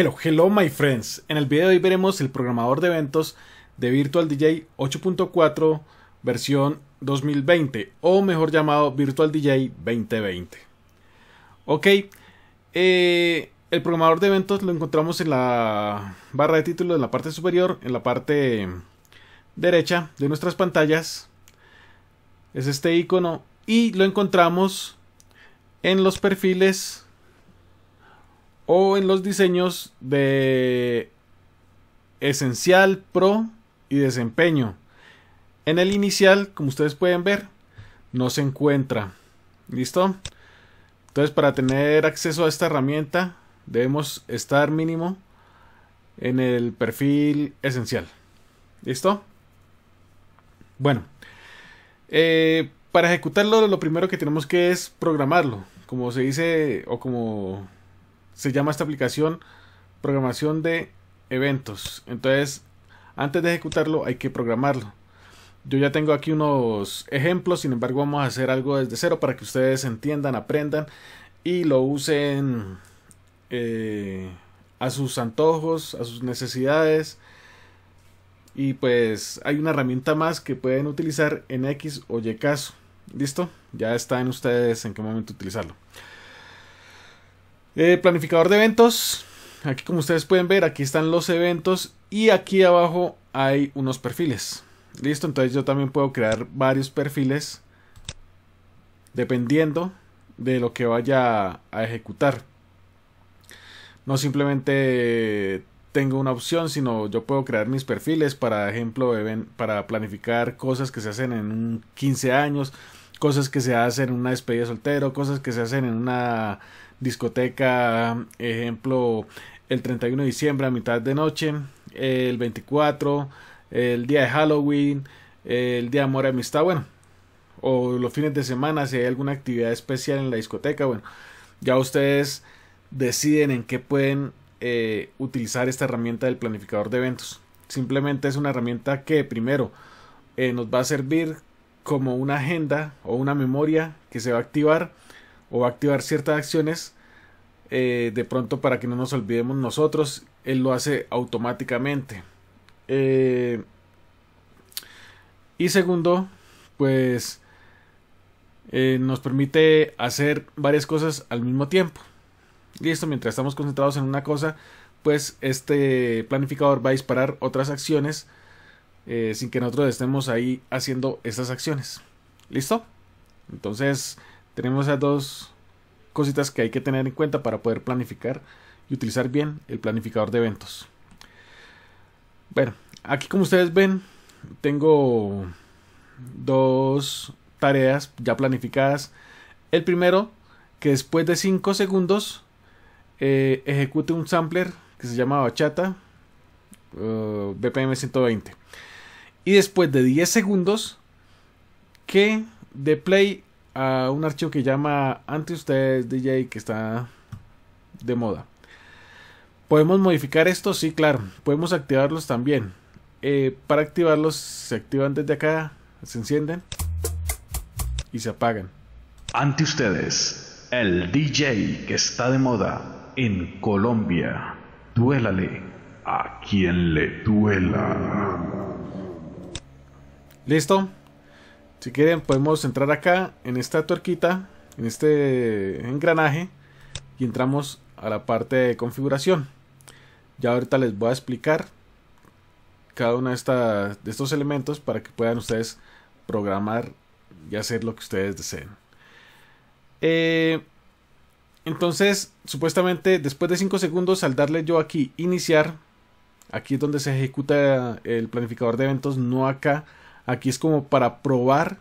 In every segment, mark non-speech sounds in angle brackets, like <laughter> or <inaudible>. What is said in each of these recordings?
Hello, hello my friends. En el video de hoy veremos el programador de eventos de Virtual DJ 8.4 versión 2020 o mejor llamado Virtual DJ 2020. Ok, eh, el programador de eventos lo encontramos en la barra de título en la parte superior, en la parte derecha de nuestras pantallas. Es este icono y lo encontramos en los perfiles o en los diseños de esencial, pro y desempeño. En el inicial, como ustedes pueden ver, no se encuentra. ¿Listo? Entonces para tener acceso a esta herramienta debemos estar mínimo en el perfil esencial. ¿Listo? Bueno, eh, para ejecutarlo lo primero que tenemos que es programarlo. Como se dice o como se llama esta aplicación programación de eventos. Entonces, antes de ejecutarlo hay que programarlo. Yo ya tengo aquí unos ejemplos, sin embargo vamos a hacer algo desde cero para que ustedes entiendan, aprendan y lo usen eh, a sus antojos, a sus necesidades. Y pues hay una herramienta más que pueden utilizar en X o Y caso. ¿Listo? Ya está en ustedes en qué momento utilizarlo. Eh, planificador de eventos. Aquí como ustedes pueden ver, aquí están los eventos y aquí abajo hay unos perfiles. Listo, entonces yo también puedo crear varios perfiles dependiendo de lo que vaya a ejecutar. No simplemente tengo una opción, sino yo puedo crear mis perfiles, para ejemplo, para planificar cosas que se hacen en 15 años, cosas que se hacen en una despedida soltero, cosas que se hacen en una discoteca, ejemplo, el 31 de diciembre a mitad de noche, el 24, el día de Halloween, el día de amor y amistad, bueno, o los fines de semana si hay alguna actividad especial en la discoteca, bueno, ya ustedes deciden en qué pueden eh, utilizar esta herramienta del planificador de eventos. Simplemente es una herramienta que primero eh, nos va a servir como una agenda o una memoria que se va a activar o activar ciertas acciones eh, de pronto para que no nos olvidemos nosotros él lo hace automáticamente eh, y segundo pues eh, nos permite hacer varias cosas al mismo tiempo listo mientras estamos concentrados en una cosa pues este planificador va a disparar otras acciones sin que nosotros estemos ahí haciendo estas acciones listo entonces tenemos esas dos cositas que hay que tener en cuenta para poder planificar y utilizar bien el planificador de eventos. Bueno, aquí como ustedes ven, tengo dos tareas ya planificadas. El primero, que después de 5 segundos eh, ejecute un sampler que se llama Bachata eh, BPM 120. Y después de 10 segundos, que de play a un archivo que llama Ante ustedes DJ que está de moda. ¿Podemos modificar esto? Sí, claro. Podemos activarlos también. Eh, para activarlos se activan desde acá, se encienden y se apagan. Ante ustedes, el DJ que está de moda en Colombia. Duélale a quien le duela. ¿Listo? Si quieren podemos entrar acá en esta tuerquita, en este engranaje y entramos a la parte de configuración. Ya ahorita les voy a explicar cada uno de, estos elementos para que puedan ustedes programar y hacer lo que ustedes deseen. Eh, entonces, supuestamente después de 5 segundos al darle yo aquí iniciar, aquí es donde se ejecuta el planificador de eventos, no acá Aquí es como para probar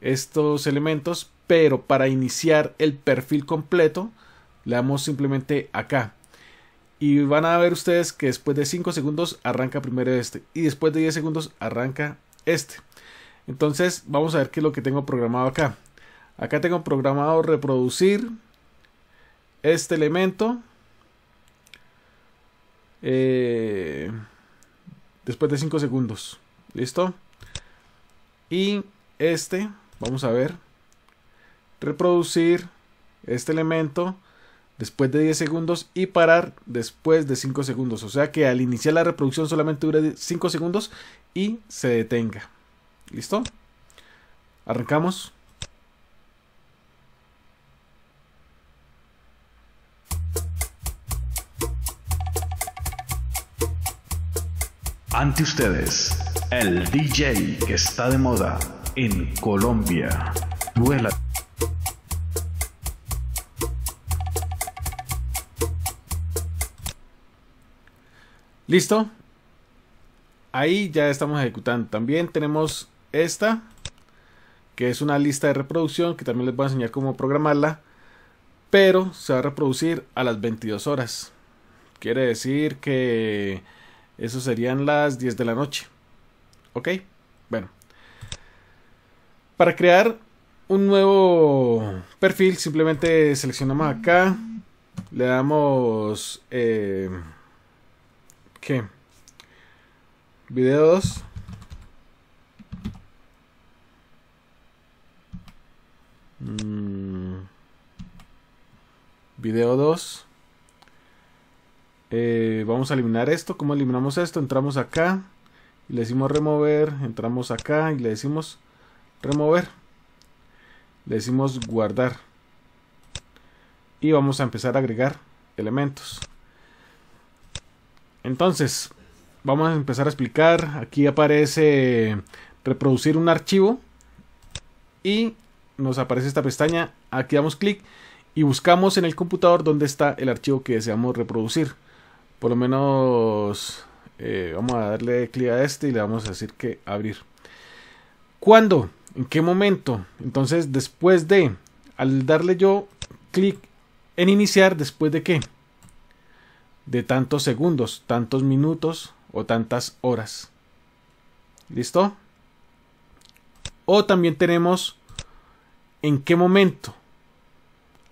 estos elementos, pero para iniciar el perfil completo, le damos simplemente acá. Y van a ver ustedes que después de 5 segundos arranca primero este. Y después de 10 segundos arranca este. Entonces vamos a ver qué es lo que tengo programado acá. Acá tengo programado reproducir este elemento. Eh, después de 5 segundos. ¿Listo? Y este, vamos a ver, reproducir este elemento después de 10 segundos y parar después de 5 segundos. O sea que al iniciar la reproducción solamente dure 5 segundos y se detenga. ¿Listo? Arrancamos. Ante ustedes el DJ que está de moda en Colombia. Listo. Ahí ya estamos ejecutando. También tenemos esta, que es una lista de reproducción, que también les voy a enseñar cómo programarla, pero se va a reproducir a las 22 horas. Quiere decir que eso serían las 10 de la noche. ¿Ok? Bueno. Para crear un nuevo perfil, simplemente seleccionamos acá. Le damos... que eh, ¿Qué? Videos. Video 2. Mm. Eh, vamos a eliminar esto. ¿Cómo eliminamos esto? Entramos acá le decimos remover, entramos acá y le decimos remover, le decimos guardar y vamos a empezar a agregar elementos. Entonces, vamos a empezar a explicar, aquí aparece reproducir un archivo y nos aparece esta pestaña, aquí damos clic y buscamos en el computador donde está el archivo que deseamos reproducir. Por lo menos eh, vamos a darle clic a este y le vamos a decir que abrir. ¿Cuándo? ¿En qué momento? Entonces, después de, al darle yo clic en iniciar, después de qué? De tantos segundos, tantos minutos o tantas horas. ¿Listo? O también tenemos en qué momento,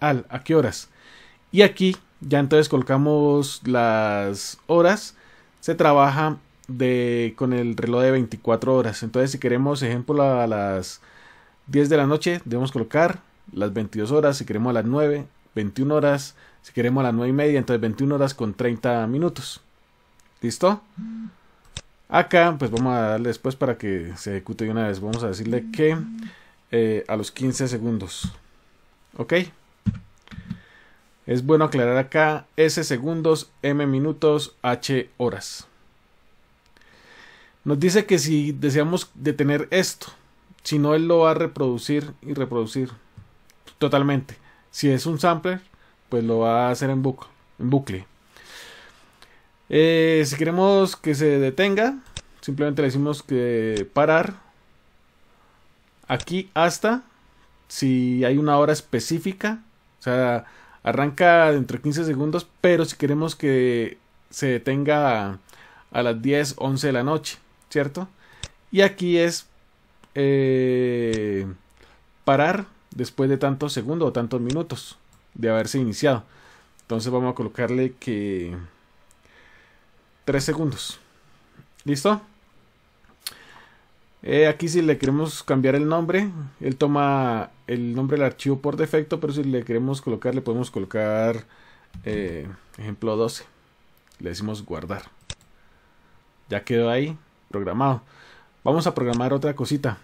al, a qué horas. Y aquí ya entonces colocamos las horas se trabaja de, con el reloj de 24 horas. Entonces, si queremos, ejemplo, a las 10 de la noche, debemos colocar las 22 horas. Si queremos a las 9, 21 horas. Si queremos a las 9 y media, entonces 21 horas con 30 minutos. ¿Listo? Acá, pues vamos a darle después para que se ejecute de una vez. Vamos a decirle que eh, a los 15 segundos. ¿Ok? Es bueno aclarar acá S segundos, M minutos, H horas. Nos dice que si deseamos detener esto, si no él lo va a reproducir y reproducir totalmente. Si es un sampler, pues lo va a hacer en, bucle en bucle. Eh, si queremos que se detenga, simplemente le decimos que parar aquí hasta si hay una hora específica. O sea, Arranca dentro de 15 segundos, pero si queremos que se detenga a, las 10, 11 de la noche, ¿cierto? Y aquí es eh, parar después de tantos segundos o tantos minutos de haberse iniciado. Entonces vamos a colocarle que 3 segundos. ¿Listo? Eh, aquí si le queremos cambiar el nombre, él toma el nombre del archivo por defecto, pero si le queremos colocar, le podemos colocar eh, ejemplo 12. Le decimos guardar. Ya quedó ahí programado. Vamos a programar otra cosita.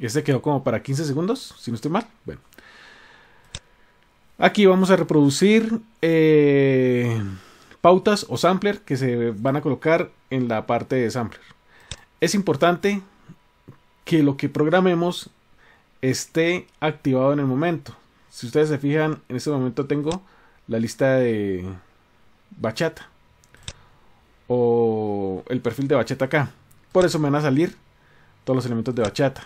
Este quedó como para 15 segundos, si no estoy mal. Bueno. Aquí vamos a reproducir eh, pautas o sampler que se van a colocar en la parte de sampler. Es importante que lo que programemos esté activado en el momento. Si ustedes se fijan, en este momento tengo la lista de bachata o el perfil de bachata acá. Por eso me van a salir todos los elementos de bachata.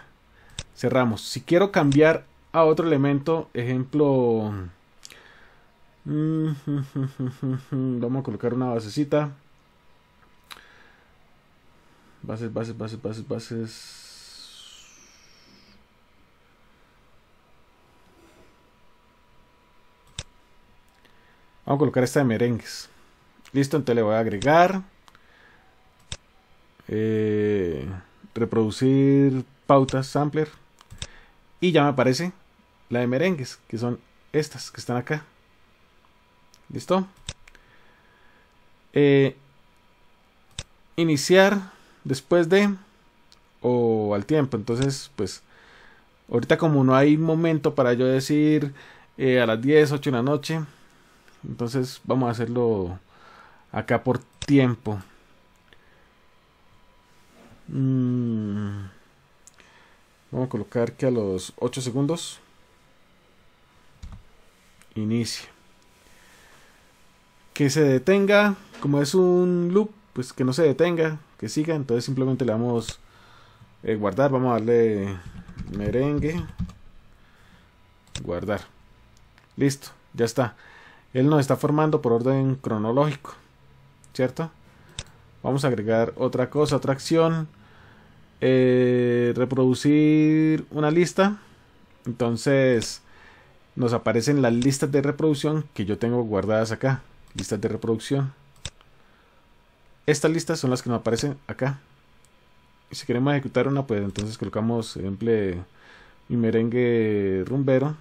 Cerramos. Si quiero cambiar a otro elemento, ejemplo, <laughs> vamos a colocar una basecita. Bases, bases, bases, bases, bases. Vamos a colocar esta de merengues. Listo, entonces le voy a agregar. Eh, reproducir pautas sampler. Y ya me aparece la de merengues, que son estas que están acá. ¿Listo? Eh, iniciar después de o al tiempo. Entonces, pues, ahorita como no hay momento para yo decir eh, a las 10, 8 de la noche, entonces vamos a hacerlo acá por tiempo. Mm. Vamos a colocar que a los 8 segundos inicie. Que se detenga, como es un loop, pues que no se detenga, que siga. Entonces simplemente le damos eh, guardar, vamos a darle merengue, guardar. Listo, ya está. Él nos está formando por orden cronológico, ¿cierto? Vamos a agregar otra cosa, otra acción. Eh, reproducir una lista. Entonces nos aparecen las listas de reproducción que yo tengo guardadas acá. Listas de reproducción. Estas listas son las que nos aparecen acá. Y si queremos ejecutar una, pues entonces colocamos, por y merengue rumbero.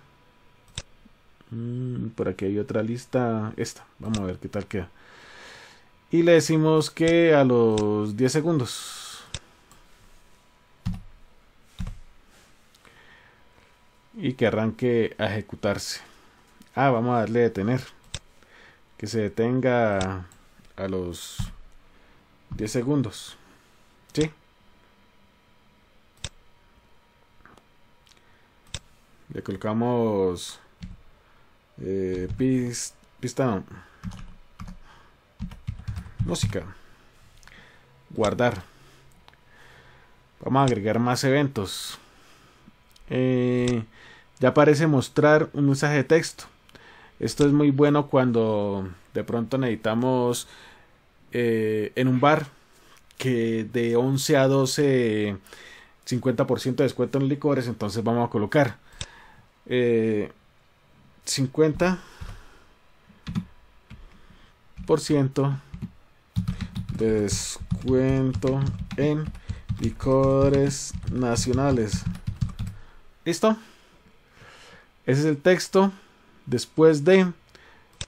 Mm, por aquí hay otra lista. Esta. Vamos a ver qué tal queda. Y le decimos que a los 10 segundos. Y que arranque a ejecutarse. Ah, vamos a darle detener. Que se detenga a los 10 segundos. ¿Sí? Le colocamos eh, pista. Música. Guardar. Vamos a agregar más eventos. Eh, ya parece mostrar un mensaje de texto. Esto es muy bueno cuando de pronto necesitamos eh, en un bar que de 11 a 12 50% de descuento en licores. Entonces vamos a colocar. 50 de descuento en licores nacionales. ¿Listo? Ese es el texto. Después de...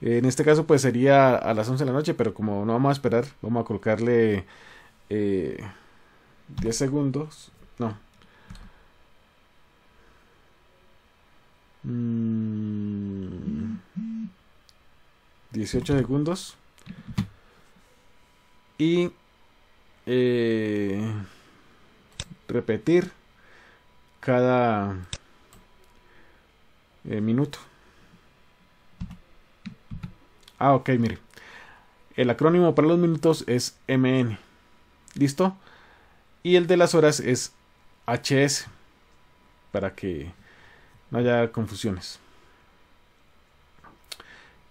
En este caso pues sería a las 11 de la noche, pero como no vamos a esperar, vamos a colocarle 10 eh, segundos. No. Mm. 18 segundos. Y eh, repetir cada eh, minuto. Ah, ok, mire. El acrónimo para los minutos es MN. ¿Listo? Y el de las horas es HS. Para que no haya confusiones.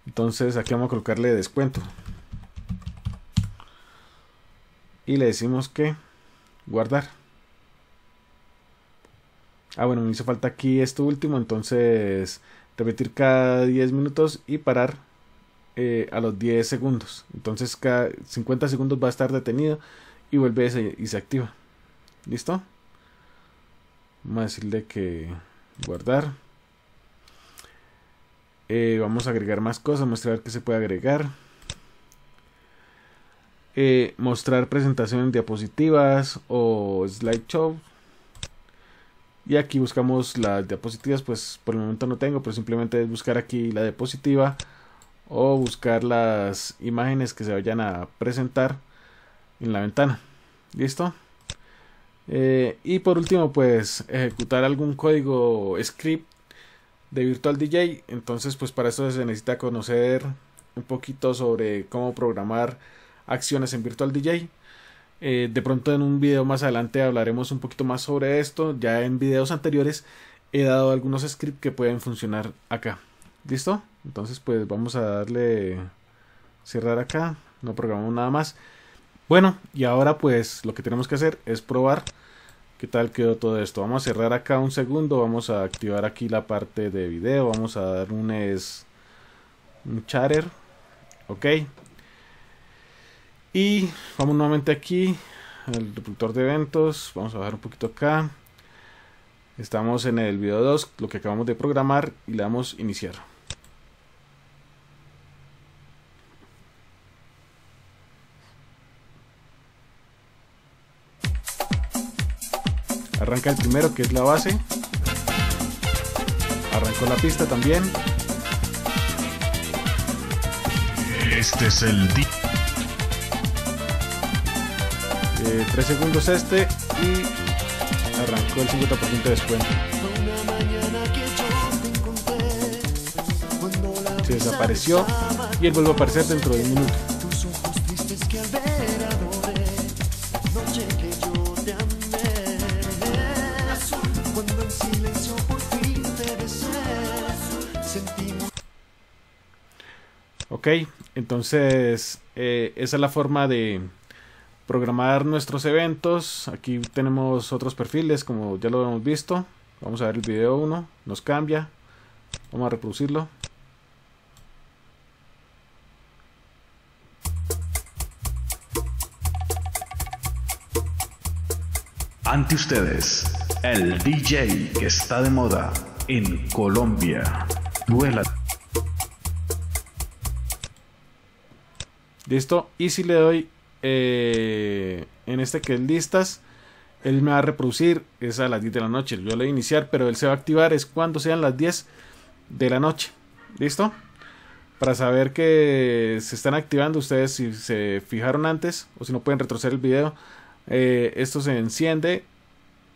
Entonces aquí vamos a colocarle descuento. Y le decimos que guardar. Ah, bueno, me hizo falta aquí esto último, entonces repetir cada 10 minutos y parar eh, a los 10 segundos. Entonces cada 50 segundos va a estar detenido y vuelve y se, y se activa. ¿Listo? Vamos a decirle que guardar. Eh, vamos a agregar más cosas, mostrar qué se puede agregar. Eh, mostrar presentaciones diapositivas o slideshow. Y aquí buscamos las diapositivas, pues por el momento no tengo, pero simplemente buscar aquí la diapositiva o buscar las imágenes que se vayan a presentar en la ventana. ¿Listo? Eh, y por último, pues ejecutar algún código script de Virtual DJ. Entonces, pues para eso se necesita conocer un poquito sobre cómo programar acciones en Virtual DJ. Eh, de pronto en un video más adelante hablaremos un poquito más sobre esto. Ya en videos anteriores he dado algunos scripts que pueden funcionar acá. ¿Listo? Entonces pues vamos a darle cerrar acá. No programamos nada más. Bueno, y ahora pues lo que tenemos que hacer es probar qué tal quedó todo esto. Vamos a cerrar acá un segundo, vamos a activar aquí la parte de video, vamos a dar un es un chatter, ok. Y vamos nuevamente aquí al reproductor de eventos, vamos a bajar un poquito acá. Estamos en el video 2, lo que acabamos de programar y le damos iniciar. Arranca el primero que es la base. Arrancó la pista también. Este es el día. 3 eh, segundos este y arrancó el 50% de descuento. Se desapareció y él vuelve a aparecer dentro de un minuto. Ok, entonces eh, esa es la forma de programar nuestros eventos. Aquí tenemos otros perfiles como ya lo hemos visto. Vamos a ver el video 1, nos cambia. Vamos a reproducirlo. Ante ustedes, el DJ que está de moda en Colombia. Listo. Y si le doy eh, en este que es listas, él me va a reproducir. Es a las 10 de la noche. Yo le voy a iniciar, pero él se va a activar. Es cuando sean las 10 de la noche. ¿Listo? Para saber que se están activando ustedes si se fijaron antes o si no pueden retroceder el video. Eh, esto se enciende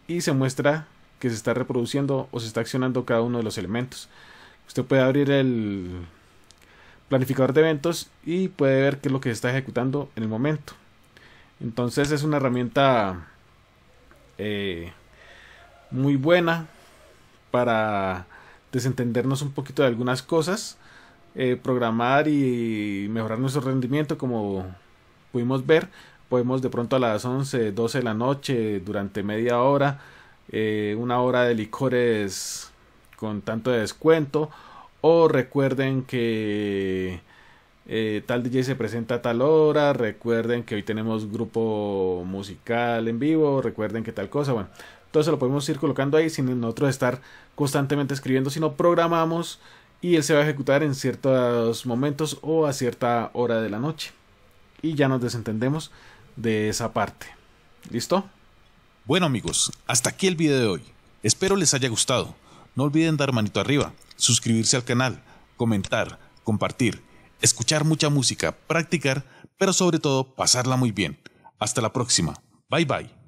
y se muestra que se está reproduciendo o se está accionando cada uno de los elementos. Usted puede abrir el, planificador de eventos y puede ver qué es lo que se está ejecutando en el momento. Entonces es una herramienta eh, muy buena para desentendernos un poquito de algunas cosas, eh, programar y mejorar nuestro rendimiento como pudimos ver. Podemos de pronto a las 11, 12 de la noche, durante media hora, eh, una hora de licores con tanto de descuento o recuerden que eh, tal DJ se presenta a tal hora. Recuerden que hoy tenemos grupo musical en vivo. Recuerden que tal cosa. Bueno, entonces lo podemos ir colocando ahí sin nosotros estar constantemente escribiendo, sino programamos y él se va a ejecutar en ciertos momentos o a cierta hora de la noche. Y ya nos desentendemos de esa parte. ¿Listo? Bueno amigos, hasta aquí el video de hoy. Espero les haya gustado. No olviden dar manito arriba suscribirse al canal, comentar, compartir, escuchar mucha música, practicar, pero sobre todo pasarla muy bien. Hasta la próxima. Bye bye.